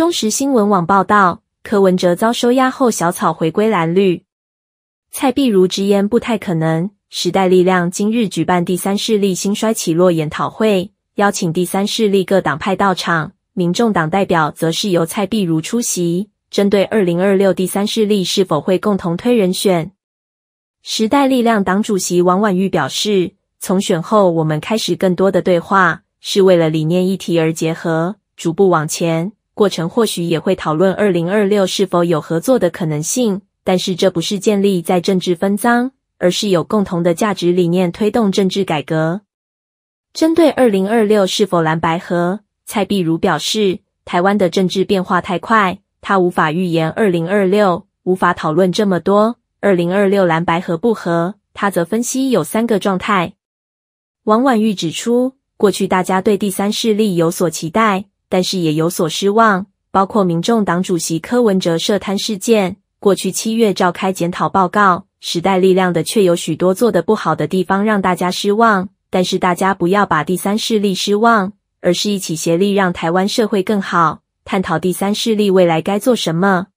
中时新闻网报道，柯文哲遭收押后，小草回归蓝绿。蔡碧如直言不太可能。时代力量今日举办第三势力兴衰起落研讨会，邀请第三势力各党派到场。民众党代表则是由蔡碧如出席。针对二零二六第三势力是否会共同推人选，时代力量党主席王婉玉表示，从选后我们开始更多的对话，是为了理念议题而结合，逐步往前。过程或许也会讨论二零二六是否有合作的可能性，但是这不是建立在政治分赃，而是有共同的价值理念推动政治改革。针对二零二六是否蓝白合，蔡壁如表示，台湾的政治变化太快，他无法预言二零二六，无法讨论这么多。二零二六蓝白合不合，他则分析有三个状态。王婉玉指出，过去大家对第三势力有所期待。但是也有所失望，包括民众党主席柯文哲涉贪事件，过去七月召开检讨报告。时代力量的确有许多做得不好的地方，让大家失望。但是大家不要把第三势力失望，而是一起协力让台湾社会更好，探讨第三势力未来该做什么。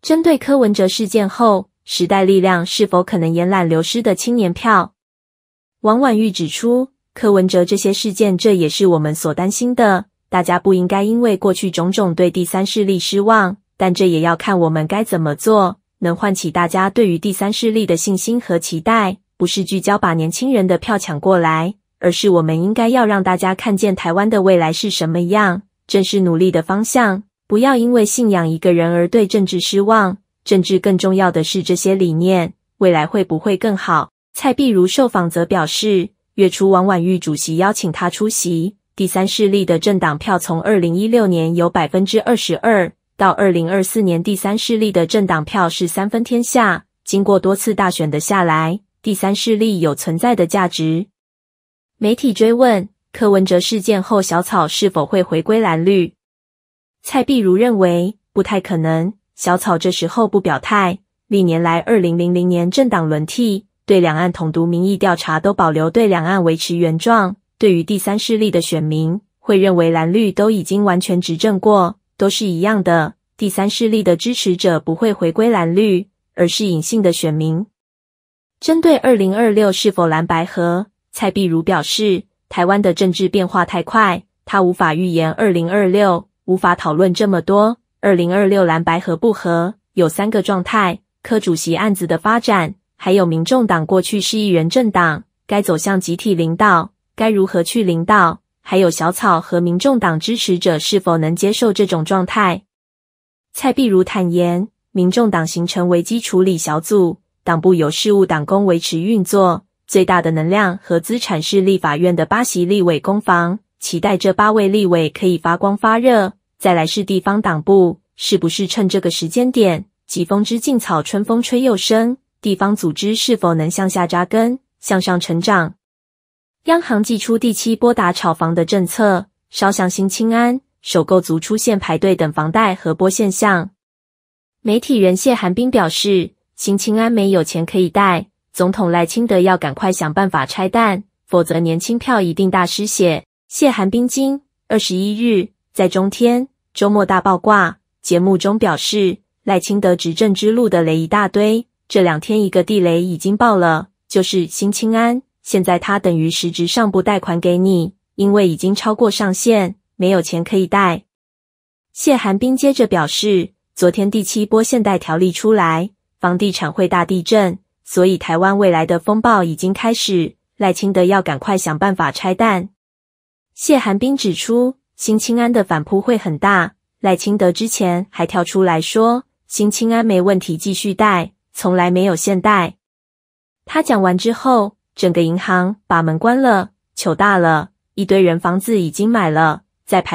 针对柯文哲事件后，时代力量是否可能延揽流失的青年票，王婉玉指出，柯文哲这些事件，这也是我们所担心的。大家不应该因为过去种种对第三势力失望，但这也要看我们该怎么做，能唤起大家对于第三势力的信心和期待。不是聚焦把年轻人的票抢过来，而是我们应该要让大家看见台湾的未来是什么样，正是努力的方向。不要因为信仰一个人而对政治失望，政治更重要的是这些理念未来会不会更好。蔡碧如受访则表示，月初王婉玉主席邀请他出席。第三势力的政党票从二零一六年有百分之二十二，到二零二四年第三势力的政党票是三分天下。经过多次大选的下来，第三势力有存在的价值。媒体追问柯文哲事件后，小草是否会回归蓝绿？蔡璧如认为不太可能，小草这时候不表态。历年来二零零零年政党轮替，对两岸统独民意调查都保留对两岸维持原状。对于第三势力的选民，会认为蓝绿都已经完全执政过，都是一样的。第三势力的支持者不会回归蓝绿，而是隐性的选民。针对二零二六是否蓝白合，蔡壁如表示，台湾的政治变化太快，他无法预言二零二六，无法讨论这么多。二零二六蓝白合不合，有三个状态：科主席案子的发展，还有民众党过去是议员政党，该走向集体领导。该如何去领导？还有小草和民众党支持者是否能接受这种状态？蔡壁如坦言，民众党形成危机处理小组，党部有事务党工维持运作。最大的能量和资产是立法院的八席立委攻防，期待这八位立委可以发光发热。再来是地方党部，是不是趁这个时间点，疾风知劲草，春风吹又生？地方组织是否能向下扎根，向上成长？央行祭出第七波打炒房的政策，稍向新清安首购族出现排队等房贷和波现象。媒体人谢寒冰表示，新清安没有钱可以贷，总统赖清德要赶快想办法拆弹，否则年轻票一定大失血。谢寒冰今二十一日在中天周末大爆挂节目中表示，赖清德执政之路的雷一大堆，这两天一个地雷已经爆了，就是新清安。现在他等于实质上不贷款给你，因为已经超过上限，没有钱可以贷。谢寒冰接着表示，昨天第七波限贷条例出来，房地产会大地震，所以台湾未来的风暴已经开始。赖清德要赶快想办法拆弹。谢寒冰指出，新清安的反扑会很大。赖清德之前还跳出来说，新清安没问题，继续贷，从来没有限贷。他讲完之后。整个银行把门关了，糗大了，一堆人房子已经买了，在排。